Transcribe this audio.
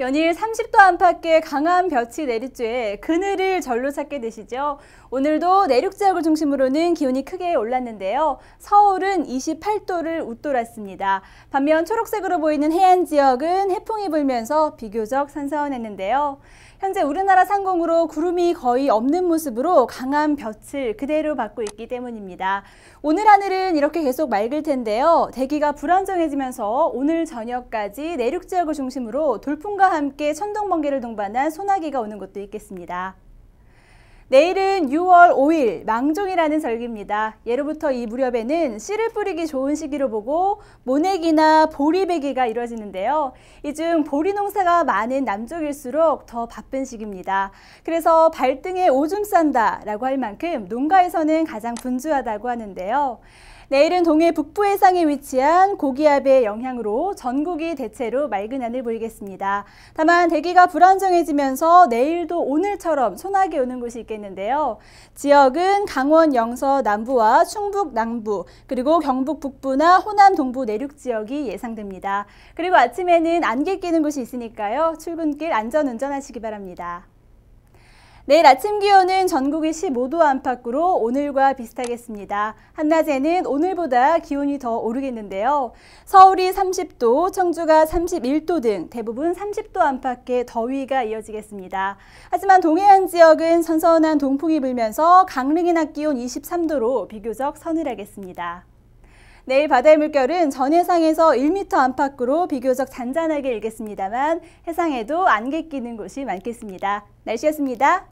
연일 30도 안팎의 강한 볕이 내리쬐 에 그늘을 절로 찾게 되시죠. 오늘도 내륙 지역을 중심으로는 기온이 크게 올랐는데요. 서울은 28도를 웃돌았습니다. 반면 초록색으로 보이는 해안 지역은 해풍이 불면서 비교적 선선했는데요. 현재 우리나라 상공으로 구름이 거의 없는 모습으로 강한 볕을 그대로 받고 있기 때문입니다. 오늘 하늘은 이렇게 계속 맑을 텐데요. 대기가 불안정해지면서 오늘 저녁까지 내륙 지역을 중심으로 돌풍과 함께 천둥 번개를 동반한 소나기가 오는 곳도 있겠습니다. 내일은 6월 5일 망종이라는 절기입니다. 예로부터 이 무렵에는 씨를 뿌리기 좋은 시기로 보고 모내기나 보리배기가 이루어지는데요. 이 중 보리 농사가 많은 남쪽일수록 더 바쁜 시기입니다. 그래서 발등에 오줌 싼다라고 할 만큼 농가에서는 가장 분주하다고 하는데요. 내일은 동해 북부 해상에 위치한 고기압의 영향으로 전국이 대체로 맑은 하늘 보이겠습니다. 다만 대기가 불안정해지면서 내일도 오늘처럼 소나기 오는 곳이 있겠는데요. 지역은 강원 영서 남부와 충북 남부 그리고 경북 북부나 호남 동부 내륙 지역이 예상됩니다. 그리고 아침에는 안개 끼는 곳이 있으니까요. 출근길 안전 운전하시기 바랍니다. 내일 아침 기온은 전국이 15도 안팎으로 오늘과 비슷하겠습니다. 한낮에는 오늘보다 기온이 더 오르겠는데요. 서울이 30도, 청주가 31도 등 대부분 30도 안팎의 더위가 이어지겠습니다. 하지만 동해안 지역은 선선한 동풍이 불면서 강릉이나 기온 23도로 비교적 서늘하겠습니다. 내일 바다의 물결은 전 해상에서 1m 안팎으로 비교적 잔잔하게 일겠습니다만 해상에도 안개 끼는 곳이 많겠습니다. 날씨였습니다.